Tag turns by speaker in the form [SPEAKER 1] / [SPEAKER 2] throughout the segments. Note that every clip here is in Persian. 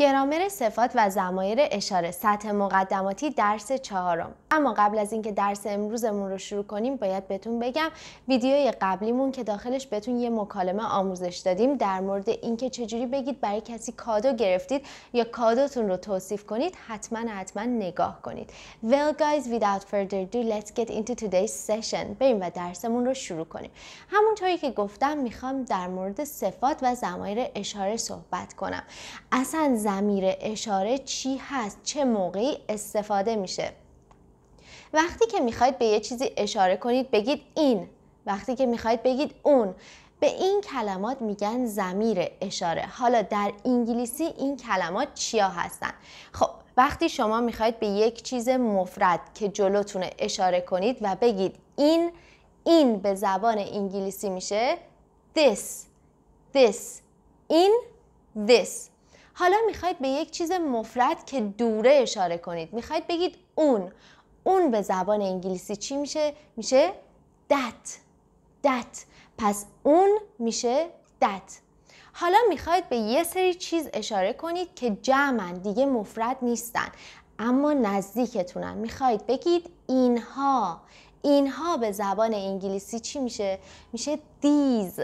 [SPEAKER 1] گرامر صفات و زمایر اشاره سطح مقدماتی درس چهارم اما قبل از اینکه درس امروزمون رو شروع کنیم باید بهتون بگم ویدیوی قبلیمون که داخلش بهتون یه مکالمه آموزش دادیم در مورد اینکه چجوری بگید برای کسی کادو گرفتید یا کادوتون رو توصیف کنید حتما حتما نگاه کنید Well guys without further ado let's get into today's session بریم و درسمون رو شروع کنیم همونطوری که گفتم میخوام در مورد صفات و زمایر اشاره صحبت کنم اصلا زمیر اشاره چی هست چه موقعی استفاده میشه وقتی که میخواید به یه چیزی اشاره کنید بگید این وقتی که میخواید بگید اون به این کلمات میگن زمیر اشاره حالا در انگلیسی این کلمات چیا هستن خب وقتی شما میخواید به یک چیز مفرد که جلوتونه اشاره کنید و بگید این این به زبان انگلیسی میشه this this این this حالا میخواید به یک چیز مفرد که دوره اشاره کنید میخواید بگید اون اون به زبان انگلیسی چی میشه؟ میشه that that پس اون میشه that حالا میخواید به یه سری چیز اشاره کنید که جمعن دیگه مفرد نیستن اما نزدیکتونن میخواید بگید اینها اینها به زبان انگلیسی چی میشه؟ میشه دیز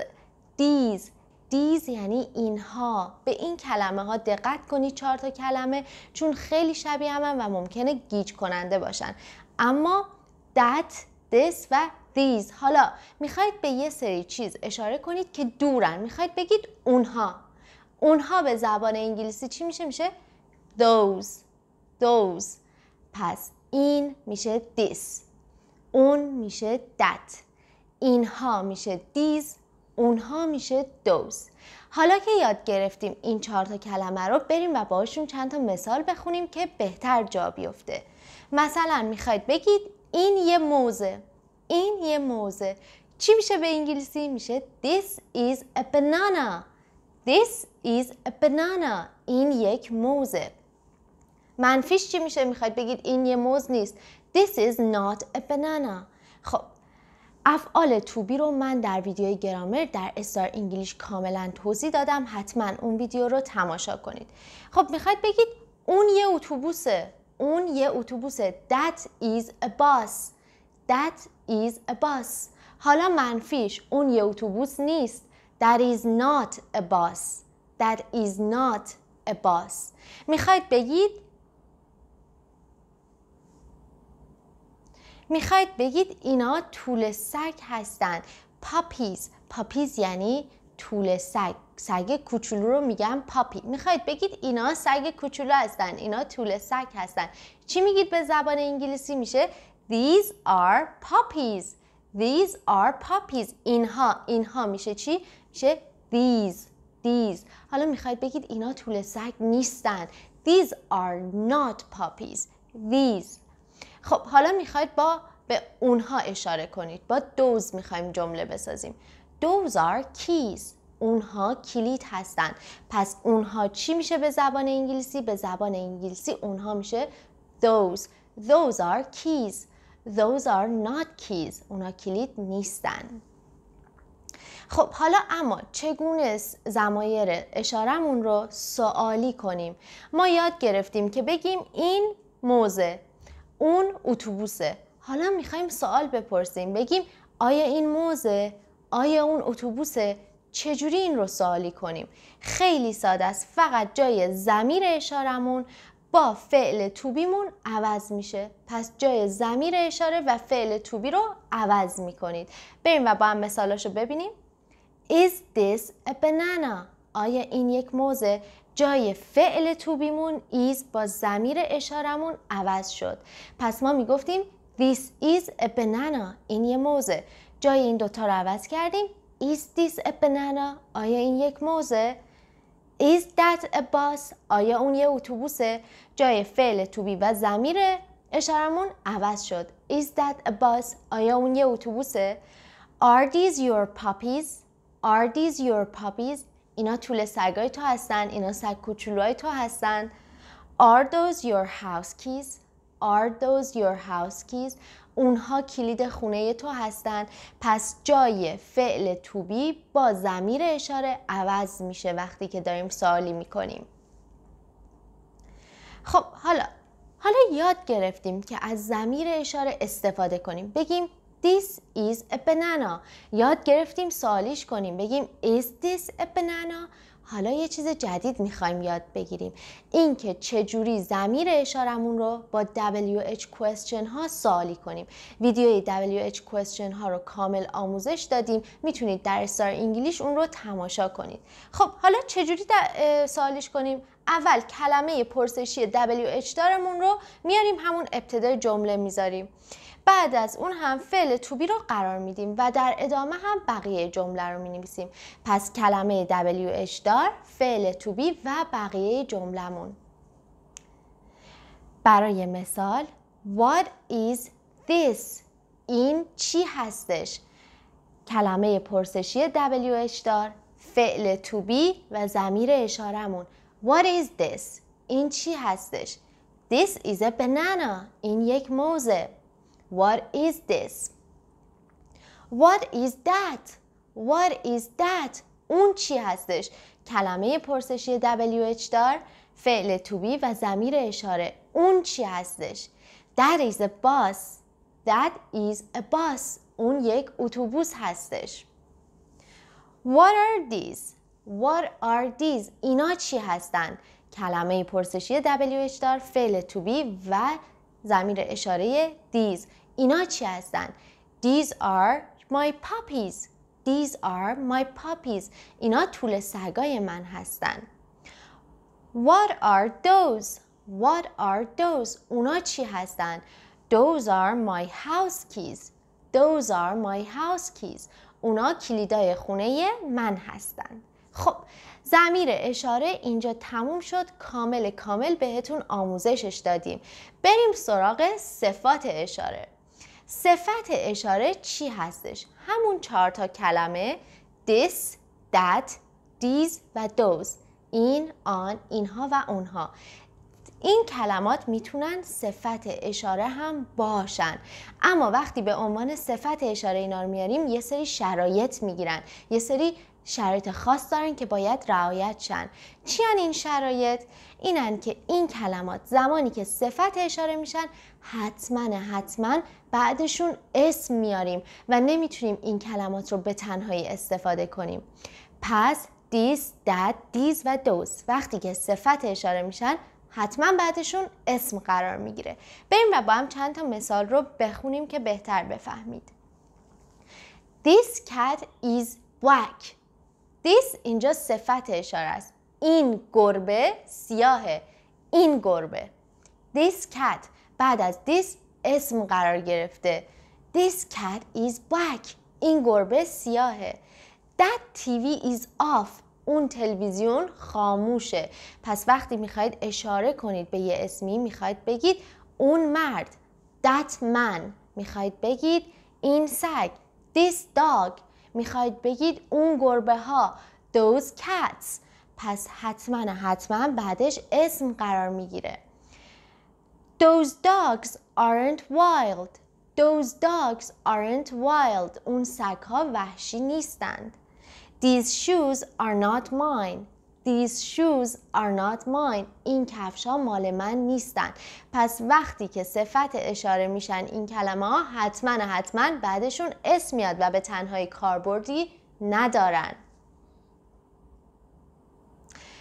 [SPEAKER 1] دیز دیز یعنی اینها به این کلمه ها دقت کنید چهار تا کلمه چون خیلی شبیه همن و ممکنه گیج کننده باشن اما دت دس و دیز حالا میخواید به یه سری چیز اشاره کنید که دورن میخواید بگید اونها اونها به زبان انگلیسی چی میشه میشه دوز those پس این میشه this اون میشه دت اینها میشه دیز اونها میشه دوز حالا که یاد گرفتیم این چهار تا کلمه رو بریم و باشون چند تا مثال بخونیم که بهتر جا بیفته مثلا میخواید بگید این یه موزه این یه موزه چی میشه به انگلیسی میشه this is a banana this is a banana این یک موزه منفیش چی میشه میخواید بگید این یه موز نیست this is not a banana خب افعال توبی رو من در ویدیوی گرامر در استار انگلیش کاملا توضیح دادم حتما اون ویدیو رو تماشا کنید خب میخواید بگید اون یه اتوبوسه اون یه اتوبوسه that is a bus that is a bus حالا منفیش اون یه اتوبوس نیست that is not a bus that is not a bus میخواید بگید میخواید بگید اینا طول سگ هستن پاپیز پاپیز یعنی طول سگ سگ کوچولو رو میگم پاپی میخواید بگید اینا سگ کوچولو هستن اینا طول سگ هستن چی میگید به زبان انگلیسی میشه These are puppies These are puppies اینها اینها میشه چی؟ میشه these these حالا میخواید بگید اینا طول سگ نیستن These are not puppies These خب حالا میخواید با به اونها اشاره کنید با دوز میخوایم جمله بسازیم دوز are keys اونها کلید هستند. پس اونها چی میشه به زبان انگلیسی به زبان انگلیسی اونها میشه those those are keys those are not keys اونها کلید نیستن خب حالا اما چگونه زمایر اشارمون رو سوالی کنیم ما یاد گرفتیم که بگیم این موزه اون اتوبوسه حالا میخوایم سوال بپرسیم بگیم آیا این موزه آیا اون اتوبوسه چجوری این رو سوالی کنیم خیلی ساده است فقط جای زمیر اشارمون با فعل توبیمون عوض میشه پس جای زمیر اشاره و فعل توبی رو عوض میکنید بریم و با هم مثالاشو ببینیم Is this a banana? آیا این یک موزه؟ جای فعل توبیمون ایز با زمیر اشارمون عوض شد پس ما میگفتیم This is a banana این یه موزه جای این دوتا رو عوض کردیم Is this a banana آیا این یک موزه؟ Is that a bus آیا اون یه اتوبوسه؟ جای فعل توبی و زمیر اشارمون عوض شد Is that a bus آیا اون یه اتوبوسه؟ Are these your puppies؟ Are these your puppies اینا طول سگای تو هستن اینا سگ کوچولوهای تو هستن Are those your house keys? Are those your house keys? اونها کلید خونه تو هستن پس جای فعل توبی با زمیر اشاره عوض میشه وقتی که داریم سوالی میکنیم خب حالا حالا یاد گرفتیم که از زمیر اشاره استفاده کنیم بگیم This is a banana. یاد گرفتیم سوالیش کنیم. بگیم is this a banana؟ حالا یه چیز جدید میخوایم یاد بگیریم اینکه چجوری زمیر اشارمون رو با WH question ها سوالی کنیم ویدیوی WH question ها رو کامل آموزش دادیم میتونید در استار انگلیش اون رو تماشا کنید خب حالا چجوری سوالیش کنیم اول کلمه پرسشی WH دارمون رو میاریم همون ابتدای جمله میذاریم بعد از اون هم فعل توبی رو قرار میدیم و در ادامه هم بقیه جمله رو می نویسیم پس کلمه WH دار فعل توبی و بقیه جملهمون. برای مثال What is this? این چی هستش؟ کلمه پرسشی WH دار فعل توبی و زمیر اشارمون What is this? این چی هستش؟ This is a banana. این یک موزه. What is this? What is that? What is that? اون چی هستش؟ کلمه پرسشی WH دار فعل توبی و زمیر اشاره اون چی هستش؟ That is a bus That is a bus اون یک اتوبوس هستش What are these? What are these? اینا چی هستند؟ کلمه پرسشی WH دار فعل توبی و زمیر اشاره دیز اینا چی هستن these are my puppies these are my puppies اینا طول سگای من هستن what are those what are those اونا چی هستن those are my house keys those are my house keys اونا کلیدای خونه من هستن خب زمیر اشاره اینجا تموم شد کامل کامل بهتون آموزشش دادیم بریم سراغ صفات اشاره صفت اشاره چی هستش؟ همون چهار تا کلمه this, that, دیز و دوز این، آن، اینها و اونها این کلمات میتونن صفت اشاره هم باشن اما وقتی به عنوان صفت اشاره اینا رو میاریم یه سری شرایط میگیرن یه سری شرایط خاص دارن که باید رعایت شن چیان این شرایط اینن که این کلمات زمانی که صفت اشاره میشن حتما حتما بعدشون اسم میاریم و نمیتونیم این کلمات رو به تنهایی استفاده کنیم پس دیز، دد، دیز و دوز وقتی که صفت اشاره میشن حتما بعدشون اسم قرار میگیره بریم و با هم چند تا مثال رو بخونیم که بهتر بفهمید This cat is black This اینجا صفت اشاره است این گربه سیاهه این گربه This cat بعد از this اسم قرار گرفته This cat is black این گربه سیاهه That TV is off اون تلویزیون خاموشه پس وقتی میخواید اشاره کنید به یه اسمی میخواید بگید اون مرد That man میخواید بگید این سگ This dog میخواد بگید اون گربه ها those cats پس حتما حتما بعدش اسم قرار میگیره those dogs aren't wild those dogs aren't wild اون سگ ها وحشی نیستند these shoes are not mine These shoes are not mine. این کفش ها مال من نیستن. پس وقتی که صفت اشاره میشن این کلمه ها حتما حتما بعدشون اسم میاد و به تنهایی کاربردی ندارن.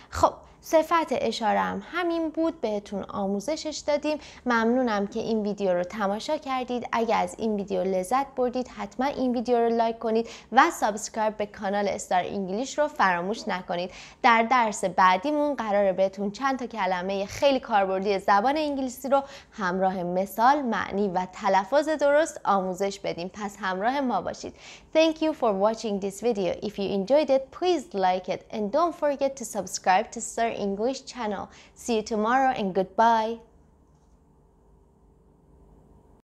[SPEAKER 1] خب صفت اشارم همین بود بهتون آموزشش دادیم ممنونم که این ویدیو رو تماشا کردید اگر از این ویدیو لذت بردید حتما این ویدیو رو لایک کنید و سابسکرایب به کانال استار انگلیش رو فراموش نکنید در درس بعدیمون قراره بهتون چند تا کلمه خیلی کاربردی زبان انگلیسی رو همراه مثال معنی و تلفظ درست آموزش بدیم پس همراه ما باشید Thank you for watching this video. If you enjoyed it, please like it and don't forget to subscribe to Star English channel. See you tomorrow and goodbye.